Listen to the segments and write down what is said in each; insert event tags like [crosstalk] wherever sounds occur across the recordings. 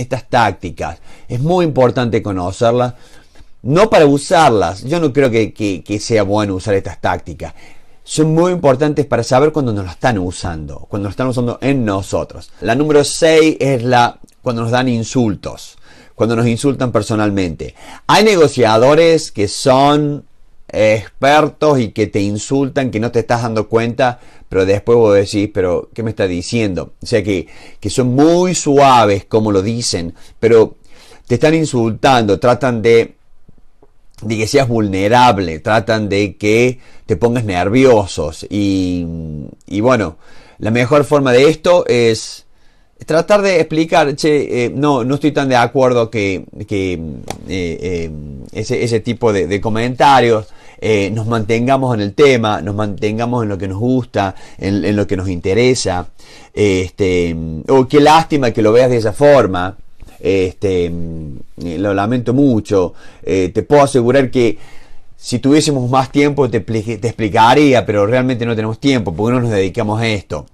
estas tácticas. Es muy importante conocerlas, no para usarlas, yo no creo que, sea bueno usar estas tácticas. Son muy importantes para saber cuando nos lo están usando, cuando lo están usando en nosotros. La número 6 es la cuando nos dan insultos, cuando nos insultan personalmente. Hay negociadores que son expertos y que te insultan, que no te estás dando cuenta pero después vos decís, pero ¿qué me está diciendo? O sea que, son muy suaves como lo dicen, pero te están insultando, tratan de, de que seas vulnerable, tratan de que te pongas nerviosos y, y bueno, la mejor forma de esto es tratar de explicar, eh, no, no estoy tan de acuerdo que, que eh, eh, ese, ese, tipo de comentarios. Eh, nos mantengamos en el tema, nos mantengamos en lo que nos gusta, en, lo que nos interesa. Este, o oh, qué lástima que lo veas de esa forma. Este, mm, lo lamento mucho. Eh, te puedo asegurar que si tuviésemos más tiempo te, explicaría, pero realmente no tenemos tiempo porque no nos dedicamos a esto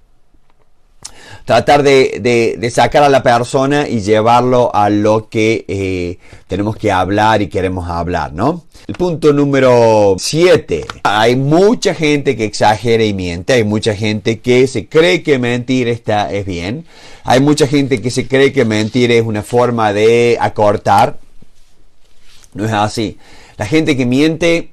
tratar de, sacar a la persona y llevarlo a lo que eh, tenemos que hablar y queremos hablar, ¿no? punto número 7. Hay mucha gente que exagera y miente. Hay mucha gente que se cree que mentir está, es bien. Hay mucha gente que se cree que mentir es una forma de acortar. No es así. La gente que miente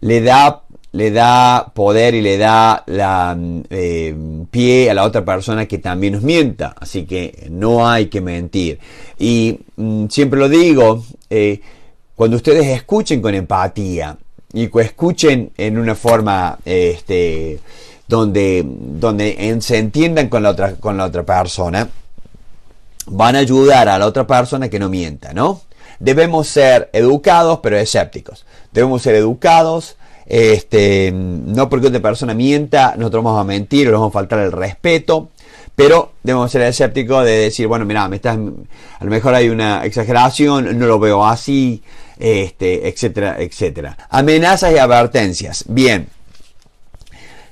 le da, le da poder y le da la, mm, eh, pie a la otra persona que también nos mienta. Así que no hay que mentir. Y mm, siempre lo digo. Eh, cuando ustedes escuchen con empatía y escuchen en una forma este, donde, se entiendan con la, otra, persona, van a ayudar a la otra persona que no mienta, ¿no? Debemos ser educados pero escépticos. Debemos ser educados, este, no porque otra persona mienta, nosotros vamos a mentir, o nos vamos a faltar el respeto pero debemos ser escépticos de decir, bueno, mira, me estás, a lo mejor hay una exageración, no lo veo así, este, etcétera, etcétera. Amenazas y advertencias. Bien.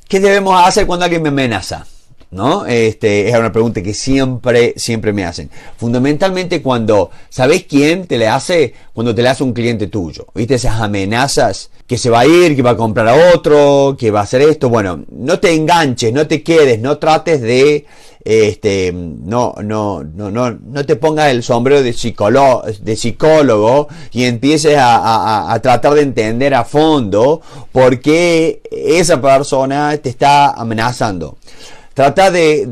¿Qué debemos hacer cuando alguien me amenaza? ¿no? Este, es una pregunta que siempre, siempre me hacen. Fundamentalmente cuando, sabes quién te le hace? Cuando te le hace un cliente tuyo, ¿viste? Esas amenazas que se va a ir, que va a comprar a otro, que va a hacer esto. Bueno, no te enganches, no te quedes, no trates de, este, no, no, no, no, no te pongas el sombrero de, psicólogo, de psicólogo y empieces a, a tratar de entender a fondo por qué esa persona te está amenazando. Trata de,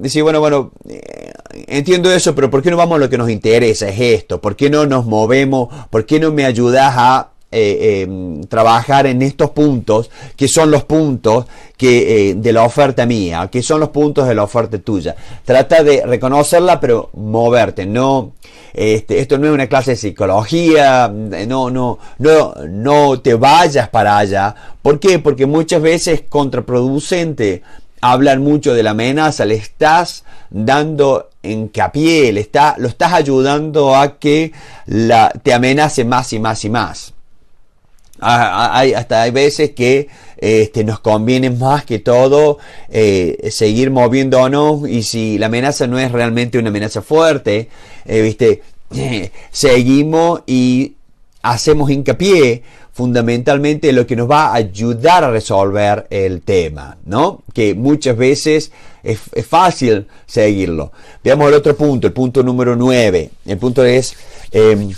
decir, bueno, bueno, eh, entiendo eso, pero ¿por qué no vamos a lo que nos interesa? Es esto. ¿Por qué no nos movemos? ¿Por qué no me ayudas a eh, em, trabajar en estos puntos, que son los puntos que, eh, de la oferta mía, que son los puntos de la oferta tuya. Trata de reconocerla, pero moverte. No, este, esto no es una clase de psicología, no, no, no, no te vayas para allá. ¿Por qué? Porque muchas veces es contraproducente hablan mucho de la amenaza, le estás dando hincapié, le está, lo estás ayudando a que la, te amenace más y más y más. Ah, ah, hay, hasta hay veces que este, nos conviene más que todo eh, seguir moviéndonos y si la amenaza no es realmente una amenaza fuerte, eh, ¿viste? [laughs] seguimos y hacemos hincapié fundamentalmente lo que nos va a ayudar a resolver el tema, ¿no? Que muchas veces es, fácil seguirlo. Veamos el otro punto, el punto número 9. El punto es em,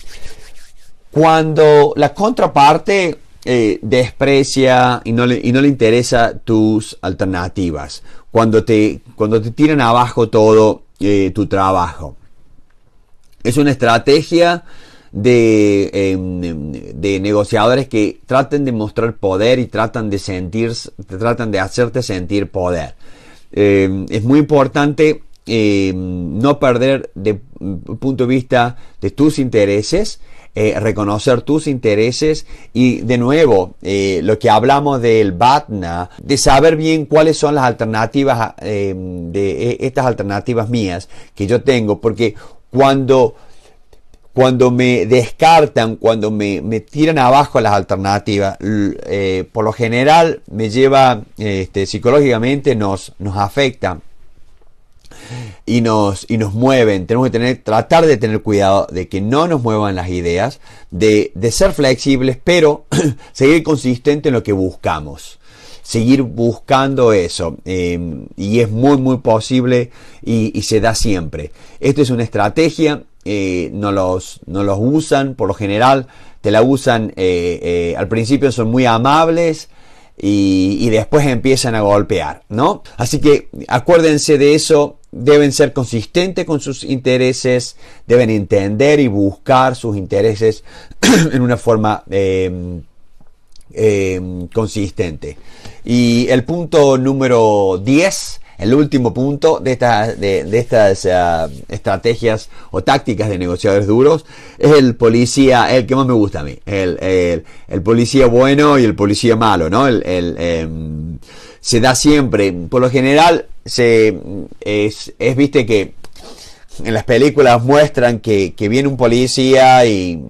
cuando la contraparte eh, desprecia y no, le, y no, le, interesa tus alternativas, cuando te, cuando te tiran abajo todo eh, tu trabajo. Es una estrategia Em, de, negociadores que traten de mostrar poder y tratan de sentir, tratan de hacerte sentir poder. Em, es muy importante em, no perder de mm, punto de vista de tus intereses, eh, reconocer tus intereses y de nuevo eh, lo que hablamos del BATNA, de saber bien cuáles son las alternativas, de e, estas alternativas mías que yo tengo, porque cuando cuando me descartan, cuando me, tiran abajo las alternativas, eh, por lo general me lleva este, psicológicamente, nos, nos afecta y nos, y nos mueven. Tenemos que tener, tratar de tener cuidado de que no nos muevan las ideas, de, ser flexibles, pero [clears throat] seguir consistente en lo que buscamos. Seguir buscando eso. Em, y es muy, muy posible y, y se da siempre. Esto es una estrategia eh, no, los, no los usan, por lo general te la usan, eh, eh, al principio son muy amables y, después empiezan a golpear, ¿no? Así que acuérdense de eso, deben ser consistentes con sus intereses, deben entender y buscar sus intereses [clears throat] en una forma... Em, em, consistente. Y el punto número 10 el último punto de estas, de, estas ah, estrategias o tácticas de negociadores duros es el policía, el que más me gusta a mí, el, policía bueno y el policía malo, ¿no? El, em, se da siempre, por lo general, se, es, es viste que en las películas muestran que viene un policía y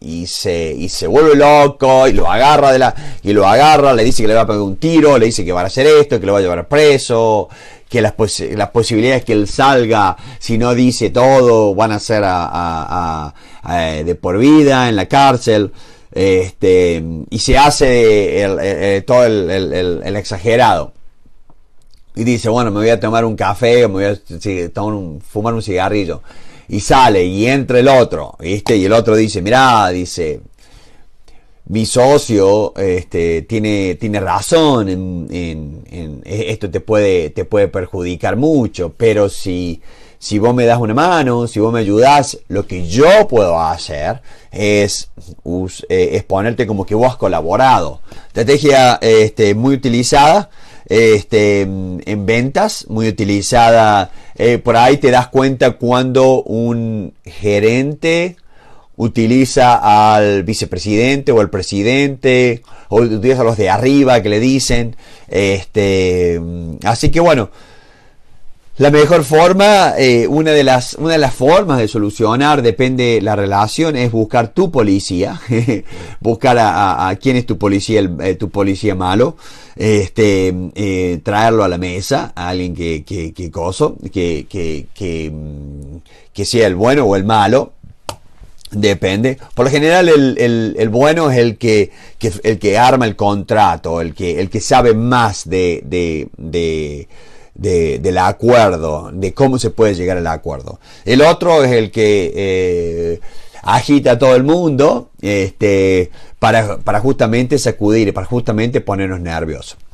y se, y se vuelve loco y lo agarra de la y lo agarra, le dice que le va a pegar un tiro, le dice que va a hacer esto, que lo va a llevar preso, que las, posibilidades que él salga, si no dice todo, van a ser a, eh, de por vida en la cárcel. Este, y se hace todo el exagerado y dice, bueno, me voy a tomar un café o me voy a fumar un cigarrillo y sale y entra el otro, Y el otro dice, mirá, dice, mi socio este, tiene, tiene razón, en, e, esto te puede, te puede perjudicar mucho, pero si, si vos me das una mano, si vos me ayudás, lo que yo puedo hacer es, eh, ponerte como que vos has colaborado. Estrategia este, muy utilizada este, en ventas, muy utilizada. Eh, por ahí te das cuenta cuando un gerente utiliza al vicepresidente o al presidente o utiliza a los de arriba que le dicen este mm, así que bueno la mejor forma, eh, una, de las, una de las formas de solucionar, depende la relación, es buscar tu policía, [laughs] buscar a, quién es tu policía, eh, tu policía malo, este, eh, traerlo a la mesa, a alguien que, que, que que, que, mm, que, sea el bueno o el malo, Depende. Por lo general, el, bueno es el que, el que arma el contrato, el que, el que sabe más de de, del acuerdo, de cómo se puede llegar al acuerdo. El otro es el que eh, agita a todo el mundo este, para, para justamente sacudir, para justamente ponernos nerviosos.